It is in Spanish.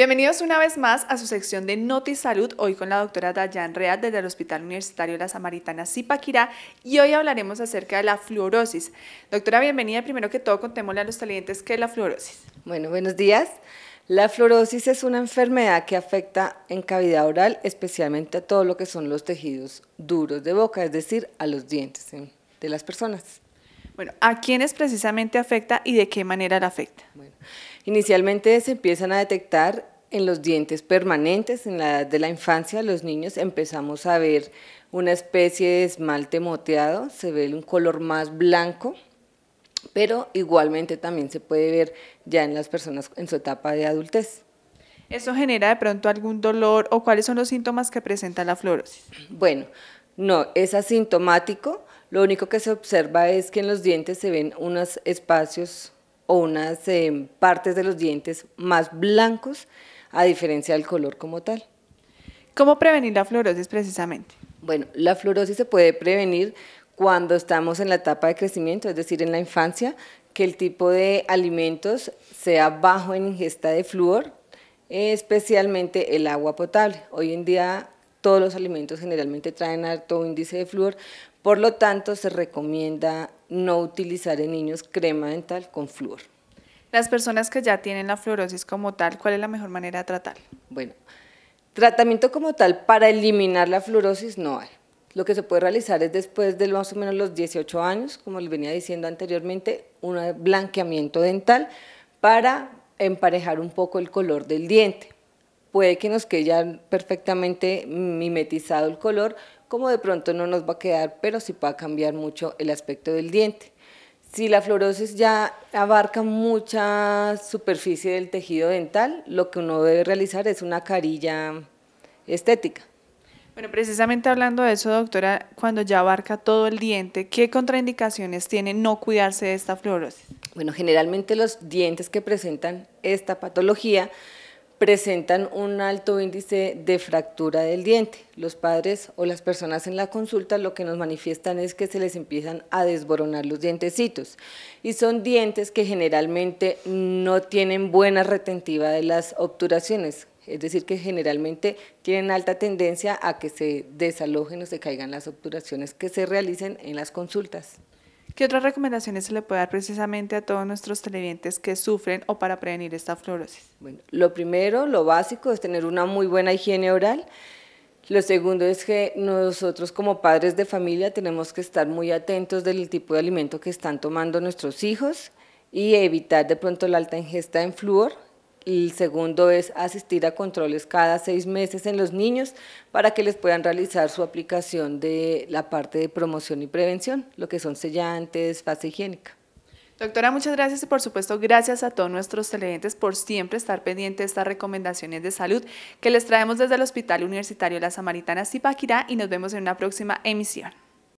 Bienvenidos una vez más a su sección de NotiSalud, Salud, hoy con la doctora Dayan Real desde el Hospital Universitario La Samaritana Zipaquirá y hoy hablaremos acerca de la fluorosis. Doctora, bienvenida. Primero que todo, contémosle a los televidentes qué es la fluorosis. Bueno, buenos días. La fluorosis es una enfermedad que afecta en cavidad oral, especialmente a todo lo que son los tejidos duros de boca, es decir, a los dientes em, de las personas. Bueno, ¿a quiénes precisamente afecta y de qué manera la afecta? Bueno, inicialmente se empiezan a detectar en los dientes permanentes, en la edad de la infancia, los niños empezamos a ver una especie de esmalte moteado, se ve un color más blanco, pero igualmente también se puede ver ya en las personas en su etapa de adultez. ¿Eso genera de pronto algún dolor o cuáles son los síntomas que presenta la fluorosis? Bueno, no, es asintomático. Lo único que se observa es que en los dientes se ven unos espacios o unas eh, partes de los dientes más blancos a diferencia del color como tal. ¿Cómo prevenir la fluorosis precisamente? Bueno, la fluorosis se puede prevenir cuando estamos en la etapa de crecimiento, es decir, en la infancia, que el tipo de alimentos sea bajo en ingesta de flúor, especialmente el agua potable. Hoy en día todos los alimentos generalmente traen alto índice de flúor, por lo tanto se recomienda no utilizar en niños crema dental con flúor. Las personas que ya tienen la fluorosis como tal, ¿cuál es la mejor manera de tratar? Bueno, tratamiento como tal para eliminar la fluorosis no hay. Lo que se puede realizar es después de más o menos los 18 años, como les venía diciendo anteriormente, un blanqueamiento dental para emparejar un poco el color del diente. Puede que nos quede ya perfectamente mimetizado el color, como de pronto no nos va a quedar, pero sí va a cambiar mucho el aspecto del diente. Si la fluorosis ya abarca mucha superficie del tejido dental, lo que uno debe realizar es una carilla estética. Bueno, precisamente hablando de eso, doctora, cuando ya abarca todo el diente, ¿qué contraindicaciones tiene no cuidarse de esta fluorosis? Bueno, generalmente los dientes que presentan esta patología presentan un alto índice de fractura del diente. Los padres o las personas en la consulta lo que nos manifiestan es que se les empiezan a desboronar los dientecitos y son dientes que generalmente no tienen buena retentiva de las obturaciones, es decir, que generalmente tienen alta tendencia a que se desalojen o se caigan las obturaciones que se realicen en las consultas. ¿Qué otras recomendaciones se le puede dar precisamente a todos nuestros televidentes que sufren o para prevenir esta fluorosis? Bueno, lo primero, lo básico, es tener una muy buena higiene oral. Lo segundo es que nosotros como padres de familia tenemos que estar muy atentos del tipo de alimento que están tomando nuestros hijos y evitar de pronto la alta ingesta en fluor. El segundo es asistir a controles cada seis meses en los niños para que les puedan realizar su aplicación de la parte de promoción y prevención, lo que son sellantes, fase higiénica. Doctora, muchas gracias y por supuesto gracias a todos nuestros televidentes por siempre estar pendientes de estas recomendaciones de salud que les traemos desde el Hospital Universitario La Samaritana Zipaquirá y nos vemos en una próxima emisión.